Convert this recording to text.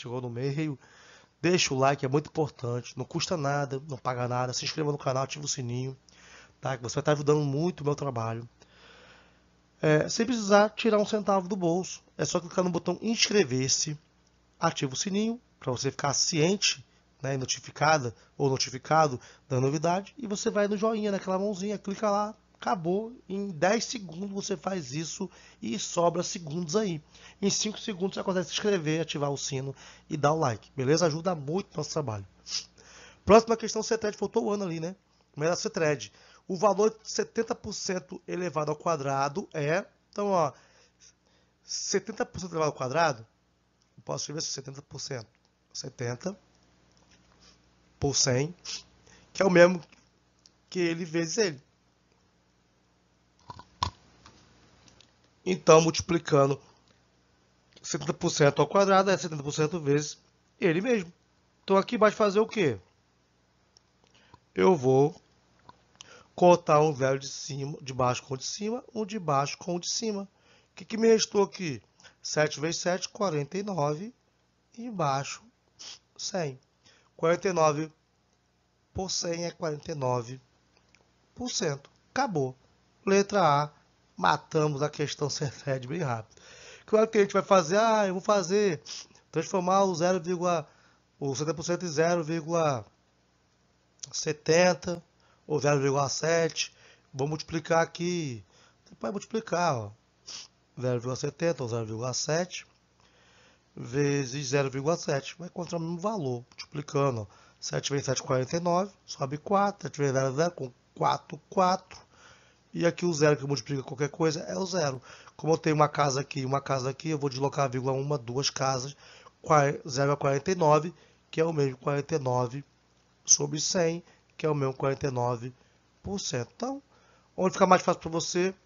chegou no meio, deixa o like, é muito importante. Não custa nada, não paga nada. Se inscreva no canal, ativa o sininho, tá? Que você vai tá estar ajudando muito o meu trabalho. É, sem precisar tirar um centavo do bolso, é só clicar no botão inscrever-se, ativa o sininho para você ficar ciente, né, notificada ou notificado da novidade e você vai no joinha, naquela mãozinha, clica lá, Acabou, em 10 segundos você faz isso e sobra segundos aí. Em 5 segundos você consegue se inscrever, ativar o sino e dar o like, beleza? Ajuda muito o nosso trabalho. Próxima questão, CETRED, faltou o ano ali, né? Mas é era CETRED. O valor de 70% elevado ao quadrado é... Então, ó, 70% elevado ao quadrado, eu posso escrever 70%. Assim, 70 por 100, que é o mesmo que ele vezes ele. Então, multiplicando 70% ao quadrado é 70% vezes ele mesmo. Então, aqui vai fazer o quê? Eu vou cortar um velho de cima, de baixo com o de cima, um de baixo com o de cima. O que, que me restou aqui? 7 vezes 7, 49. E embaixo, 100. 49 por 100 é 49%. Acabou. Letra A matamos a questão Cefed bem rápido. Claro que a gente vai fazer, ah, eu vou fazer, transformar o 0, o 70% em 0,70 ou 0,7. Vou multiplicar aqui, Você pode multiplicar, ó. 0,70 ou 0,7 vezes 0,7. Vai encontrar o mesmo valor, multiplicando. Ó. 7 vezes 7, 49. Sobe 4. 7 vezes 0, 0, com 4, 4. E aqui o zero que multiplica qualquer coisa é o zero. Como eu tenho uma casa aqui e uma casa aqui, eu vou deslocar a vírgula uma, duas casas. 0 é 49, que é o mesmo 49 sobre 100, que é o mesmo 49%. Então, onde fica mais fácil para você,